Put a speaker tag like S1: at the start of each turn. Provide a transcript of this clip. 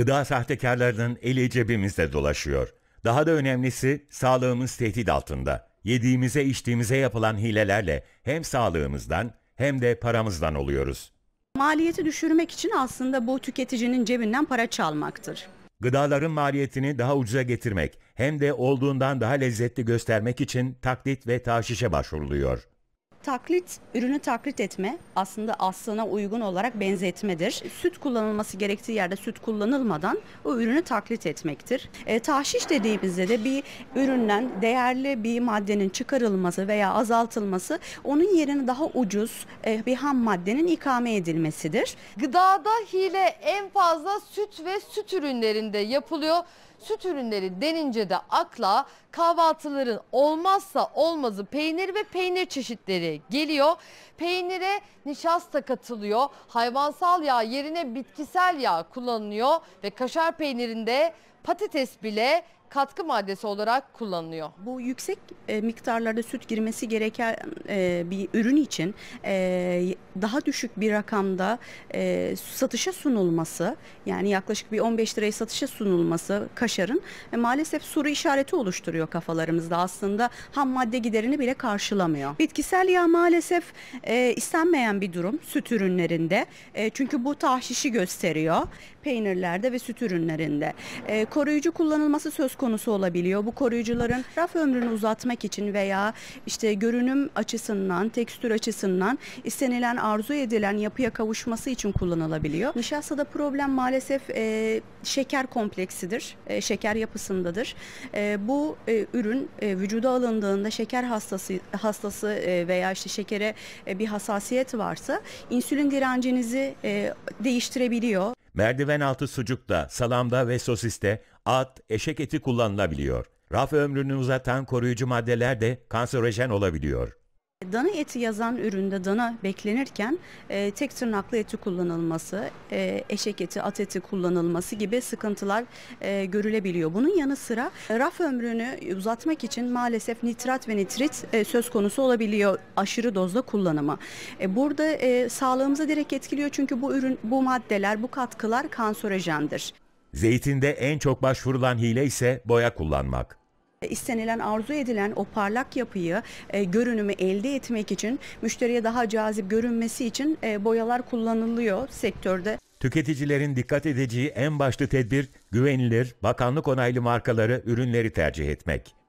S1: Gıda sahtekarlarının eli cebimizde dolaşıyor. Daha da önemlisi sağlığımız tehdit altında. Yediğimize içtiğimize yapılan hilelerle hem sağlığımızdan hem de paramızdan oluyoruz.
S2: Maliyeti düşürmek için aslında bu tüketicinin cebinden para çalmaktır.
S1: Gıdaların maliyetini daha ucuza getirmek hem de olduğundan daha lezzetli göstermek için taklit ve taşişe başvuruluyor.
S2: Taklit, ürünü taklit etme aslında aslına uygun olarak benzetmedir. Süt kullanılması gerektiği yerde süt kullanılmadan o ürünü taklit etmektir. E, tahşiş dediğimizde de bir üründen değerli bir maddenin çıkarılması veya azaltılması onun yerine daha ucuz
S3: e, bir ham maddenin ikame edilmesidir. Gıdada hile en fazla süt ve süt ürünlerinde yapılıyor. Süt ürünleri denince de akla kahvaltıların olmazsa olmazı peynir ve peynir çeşitleri geliyor. Peynire nişasta katılıyor. Hayvansal yağ yerine bitkisel yağ kullanılıyor ve kaşar peynirinde patates bile katkı maddesi olarak kullanılıyor. Bu yüksek e, miktarlarda süt girmesi gereken e, bir
S2: ürün için e, daha düşük bir rakamda e, satışa sunulması yani yaklaşık bir 15 liraya satışa sunulması kaşarın e, maalesef soru işareti oluşturuyor kafalarımızda aslında ham madde giderini bile karşılamıyor. Bitkisel yağ maalesef e, istenmeyen bir durum süt ürünlerinde e, çünkü bu tahşişi gösteriyor peynirlerde ve süt ürünlerinde. E, koruyucu kullanılması söz konusu olabiliyor. Bu koruyucuların raf ömrünü uzatmak için veya işte görünüm açısından, tekstür açısından istenilen, arzu edilen yapıya kavuşması için kullanılabiliyor. Nişastada problem maalesef e, şeker kompleksidir, e, şeker yapısındadır. E, bu e, ürün e, vücuda alındığında şeker hastası hastası e, veya işte şekere e, bir hassasiyet varsa insülin direncinizi e, değiştirebiliyor.
S1: Merdiven altı sucukta, salamda ve sosiste at, eşek eti kullanılabiliyor. Raf ömrünü uzatan koruyucu maddeler de kanserojen olabiliyor
S2: dana eti yazan üründe dana beklenirken e, tek tırnaklı eti kullanılması, e, eşek eti, at eti kullanılması gibi sıkıntılar e, görülebiliyor. Bunun yanı sıra raf ömrünü uzatmak için maalesef nitrat ve nitrit e, söz konusu olabiliyor aşırı dozda kullanımı. E, burada e, sağlığımıza direkt etkiliyor çünkü bu ürün, bu maddeler, bu katkılar kanserojendir.
S1: Zeytinde en çok başvurulan hile ise boya kullanmak.
S2: İstenilen, arzu edilen o parlak yapıyı, e, görünümü elde etmek için, müşteriye daha cazip görünmesi için e, boyalar kullanılıyor sektörde.
S1: Tüketicilerin dikkat edeceği en başlı tedbir güvenilir, bakanlık onaylı markaları, ürünleri tercih etmek.